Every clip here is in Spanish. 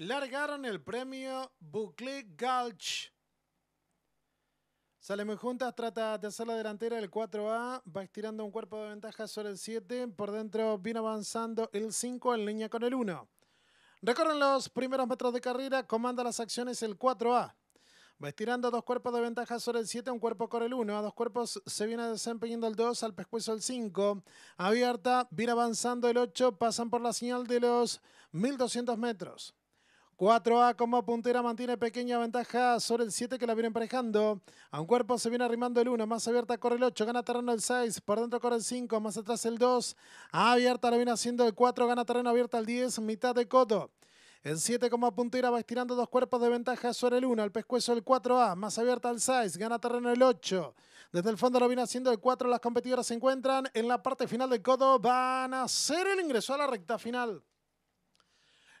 largaron el premio Bucle Gulch. Salen muy juntas, trata de hacer la delantera el 4A, va estirando un cuerpo de ventaja sobre el 7, por dentro viene avanzando el 5 en línea con el 1. Recorren los primeros metros de carrera, comanda las acciones el 4A. Va estirando dos cuerpos de ventaja sobre el 7, un cuerpo con el 1. A dos cuerpos se viene desempeñando el 2, al pescuezo el 5. Abierta, viene avanzando el 8, pasan por la señal de los 1200 metros. 4A como puntera mantiene pequeña ventaja sobre el 7 que la viene emparejando. A un cuerpo se viene arrimando el 1, más abierta corre el 8, gana terreno el 6, por dentro corre el 5, más atrás el 2. Abierta lo viene haciendo el 4, gana terreno abierta el 10, mitad de coto. El 7 como puntera va estirando dos cuerpos de ventaja sobre el 1. al pescuezo el 4A, más abierta el 6, gana terreno el 8. Desde el fondo lo viene haciendo el 4. Las competidoras se encuentran en la parte final del codo. Van a hacer el ingreso a la recta final.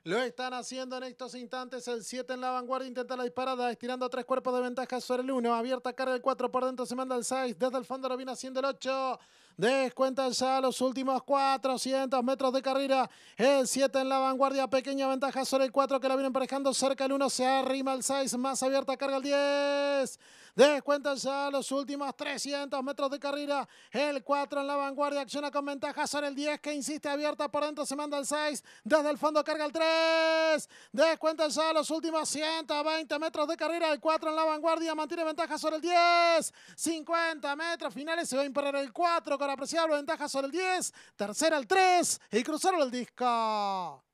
Lo están haciendo en estos instantes. El 7 en la vanguardia intenta la disparada, estirando tres cuerpos de ventaja sobre el 1. Abierta carga el 4 por dentro, se manda el 6. Desde el fondo lo viene haciendo el 8. Descuéntense a los últimos 400 metros de carrera. El 7 en la vanguardia. Pequeña ventaja sobre el 4 que la viene emparejando cerca. El 1 se arrima al 6. Más abierta carga el 10. Descuéntense a los últimos 300 metros de carrera. El 4 en la vanguardia. Acciona con ventaja sobre el 10 que insiste abierta por dentro. Se manda el 6. Desde el fondo carga el 3. Descuéntense a los últimos 120 metros de carrera. El 4 en la vanguardia. Mantiene ventaja sobre el 10. 50 metros finales. Se va a imparar el 4 con apreciable ventaja sobre el 10, tercera el 3 y cruzaron el disco.